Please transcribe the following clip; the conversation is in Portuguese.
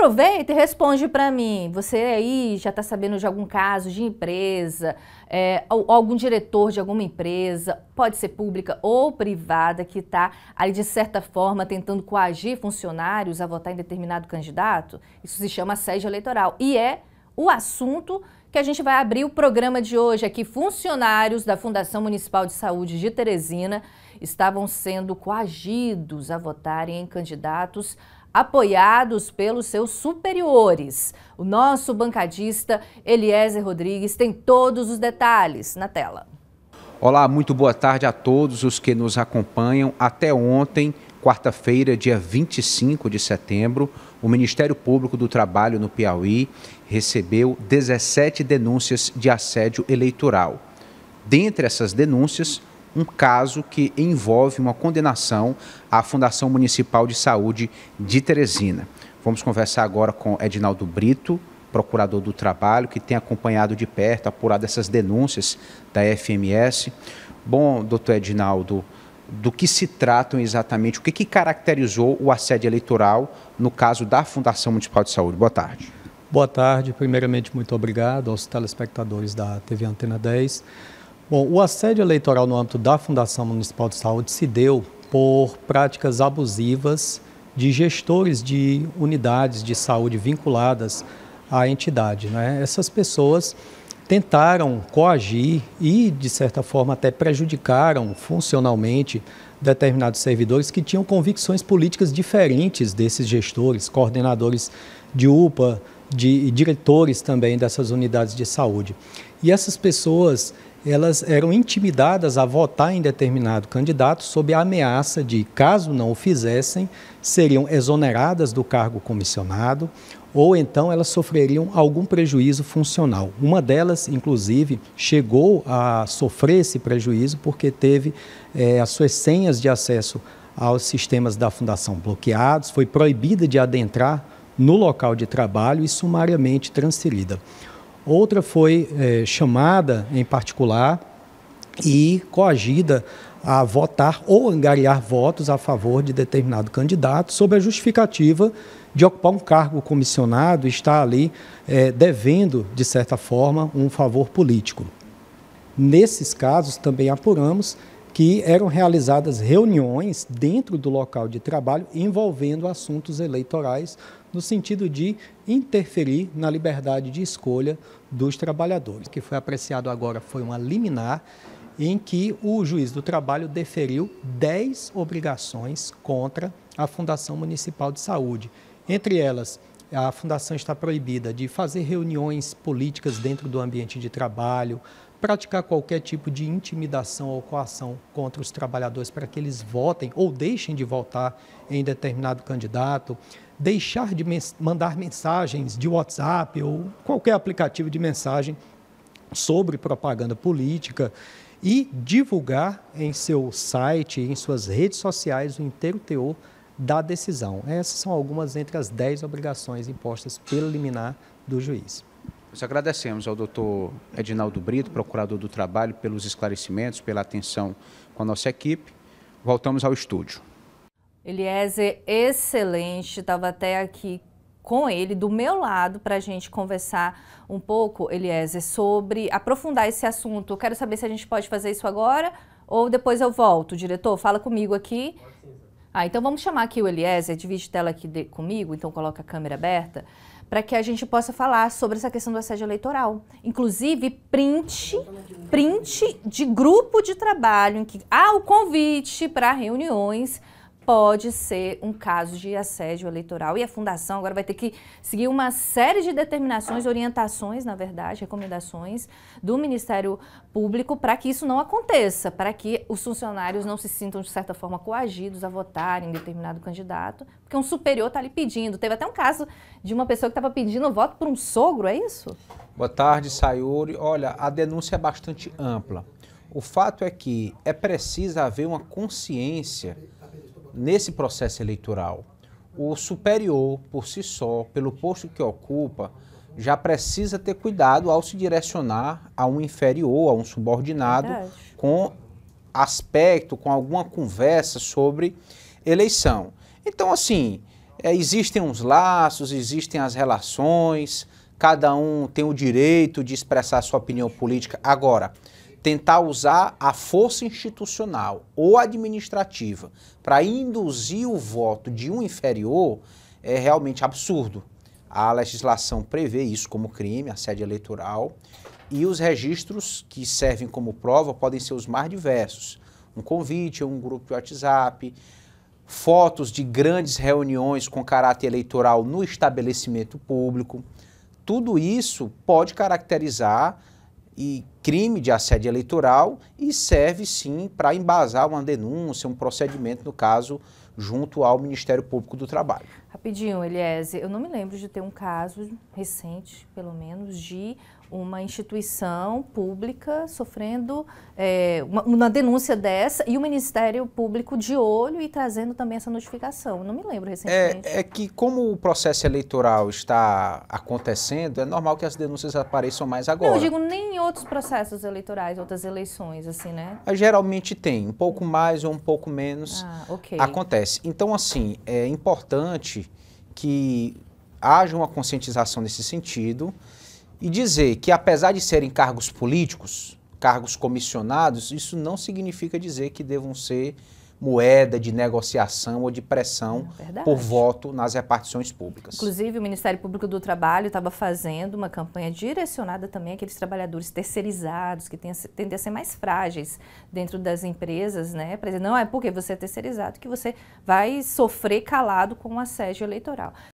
aproveita e responde para mim. Você aí já está sabendo de algum caso de empresa, é, algum diretor de alguma empresa, pode ser pública ou privada, que está ali de certa forma tentando coagir funcionários a votar em determinado candidato? Isso se chama sede eleitoral e é o assunto que a gente vai abrir o programa de hoje aqui. É funcionários da Fundação Municipal de Saúde de Teresina estavam sendo coagidos a votarem em candidatos apoiados pelos seus superiores. O nosso bancadista Eliezer Rodrigues tem todos os detalhes na tela. Olá, muito boa tarde a todos os que nos acompanham. Até ontem, quarta-feira, dia 25 de setembro, o Ministério Público do Trabalho no Piauí recebeu 17 denúncias de assédio eleitoral. Dentre essas denúncias, um caso que envolve uma condenação à Fundação Municipal de Saúde de Teresina. Vamos conversar agora com Edinaldo Brito, procurador do trabalho, que tem acompanhado de perto, apurado essas denúncias da FMS. Bom, doutor Edinaldo, do que se tratam exatamente, o que, que caracterizou o assédio eleitoral no caso da Fundação Municipal de Saúde? Boa tarde. Boa tarde. Primeiramente, muito obrigado aos telespectadores da TV Antena 10. Bom, o assédio eleitoral no âmbito da Fundação Municipal de Saúde se deu por práticas abusivas de gestores de unidades de saúde vinculadas à entidade. Né? Essas pessoas tentaram coagir e, de certa forma, até prejudicaram funcionalmente determinados servidores que tinham convicções políticas diferentes desses gestores, coordenadores de UPA, de diretores também dessas unidades de saúde. E essas pessoas elas eram intimidadas a votar em determinado candidato sob a ameaça de, caso não o fizessem, seriam exoneradas do cargo comissionado ou então elas sofreriam algum prejuízo funcional. Uma delas, inclusive, chegou a sofrer esse prejuízo porque teve é, as suas senhas de acesso aos sistemas da fundação bloqueados, foi proibida de adentrar no local de trabalho e sumariamente transferida. Outra foi é, chamada em particular e coagida a votar ou angariar votos a favor de determinado candidato sob a justificativa de ocupar um cargo comissionado e estar ali é, devendo, de certa forma, um favor político. Nesses casos, também apuramos que eram realizadas reuniões dentro do local de trabalho envolvendo assuntos eleitorais, no sentido de interferir na liberdade de escolha dos trabalhadores. O que foi apreciado agora foi uma liminar em que o juiz do trabalho deferiu 10 obrigações contra a Fundação Municipal de Saúde. Entre elas, a fundação está proibida de fazer reuniões políticas dentro do ambiente de trabalho, praticar qualquer tipo de intimidação ou coação contra os trabalhadores para que eles votem ou deixem de votar em determinado candidato, deixar de mens mandar mensagens de WhatsApp ou qualquer aplicativo de mensagem sobre propaganda política e divulgar em seu site, em suas redes sociais, o inteiro teor da decisão. Essas são algumas entre as dez obrigações impostas pelo liminar do juiz. Nós agradecemos ao doutor Edinaldo Brito, procurador do trabalho, pelos esclarecimentos, pela atenção com a nossa equipe. Voltamos ao estúdio. Eliezer, excelente, estava até aqui com ele, do meu lado, para a gente conversar um pouco, Eliezer, sobre aprofundar esse assunto. quero saber se a gente pode fazer isso agora ou depois eu volto. Diretor, fala comigo aqui. Ah, então vamos chamar aqui o Eliezer, divide tela aqui de, comigo, então coloca a câmera aberta, para que a gente possa falar sobre essa questão do assédio eleitoral. Inclusive, print, print de grupo de trabalho, em que há o convite para reuniões pode ser um caso de assédio eleitoral. E a fundação agora vai ter que seguir uma série de determinações, orientações, na verdade, recomendações do Ministério Público para que isso não aconteça, para que os funcionários não se sintam, de certa forma, coagidos a votarem em determinado candidato, porque um superior está lhe pedindo. Teve até um caso de uma pessoa que estava pedindo voto por um sogro, é isso? Boa tarde, Sayuri. Olha, a denúncia é bastante ampla. O fato é que é preciso haver uma consciência nesse processo eleitoral. O superior, por si só, pelo posto que ocupa, já precisa ter cuidado ao se direcionar a um inferior, a um subordinado, Verdade. com aspecto, com alguma conversa sobre eleição. Então, assim, é, existem uns laços, existem as relações, cada um tem o direito de expressar sua opinião política. Agora, tentar usar a força institucional ou administrativa para induzir o voto de um inferior é realmente absurdo. A legislação prevê isso como crime, a sede eleitoral, e os registros que servem como prova podem ser os mais diversos. Um convite, um grupo de WhatsApp, fotos de grandes reuniões com caráter eleitoral no estabelecimento público. Tudo isso pode caracterizar e crime de assédio eleitoral e serve sim para embasar uma denúncia, um procedimento, no caso, junto ao Ministério Público do Trabalho. Rapidinho, Eliese, eu não me lembro de ter um caso recente, pelo menos, de uma instituição pública sofrendo é, uma, uma, denúncia dessa e o Ministério Público de olho e trazendo também essa notificação. Não me lembro recentemente. É, é, que como o processo eleitoral está acontecendo, é normal que as denúncias apareçam mais agora. Não, eu digo nem em outros processos eleitorais, outras eleições, assim, né? Ah, geralmente tem, um pouco mais ou um pouco menos ah, okay. acontece. Então, assim, é importante que haja uma conscientização nesse sentido e dizer que, apesar de serem cargos políticos, cargos comissionados, isso não significa dizer que devam ser moeda de negociação ou de pressão é por voto nas repartições públicas. Inclusive, o Ministério Público do Trabalho estava fazendo uma campanha direcionada também àqueles trabalhadores terceirizados, que tendem a ser mais frágeis dentro das empresas, né? Para dizer, não é porque você é terceirizado que você vai sofrer calado com o assédio eleitoral.